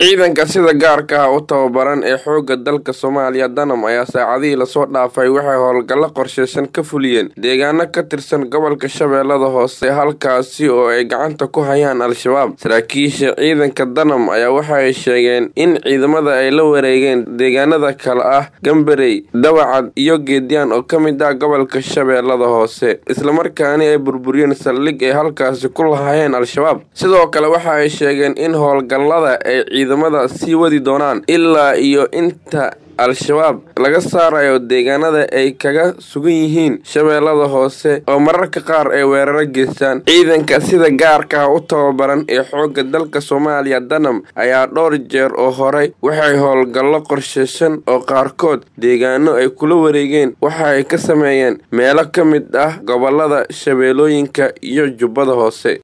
ciidanka sida gaarka ah u tababaran ee xoogga dalka soomaaliya danam ayaa saacadihii lasoo dhaafay waxay howlgallo qorshaysan ka fuliyeen deegaano ka tirsan gobolka shabeellada hoose halkaasi oo ay gacanta ku hayaan al-shabaab saraakiisha ciidanka danam ayaa waxa ay sheegeen in ciidamada ay la wareegeen deegaanada kale ah gambarey dawacad iyo geediyaan oo ka mid ah gobolka shabeellada hoose islamarkaani ay burburiyeen saldhig ay halkaasi ku lahaayeen al-shabaab sidoo kale waxa ay sheegeen in howlgallada ay ciidamada sii wadi doonaan ilaa iyo inta al-shabaab laga saarayo deegaanada ay kaga sugan yihiin shabeellada hoose oo mararka qaar ay weeraro geystaan ciidanka sida gaarka ah u tababaran ee xoogga dalka soomaaliya danam ayaa dhowr jeer oo horey waxay howlgallo qorsheeshan oo qaarkood deegaano ay kula wareegeen waxa ay ka sameeyeen meelo ka mid ah gobollada shabeellooyinka iyo jubbada hoose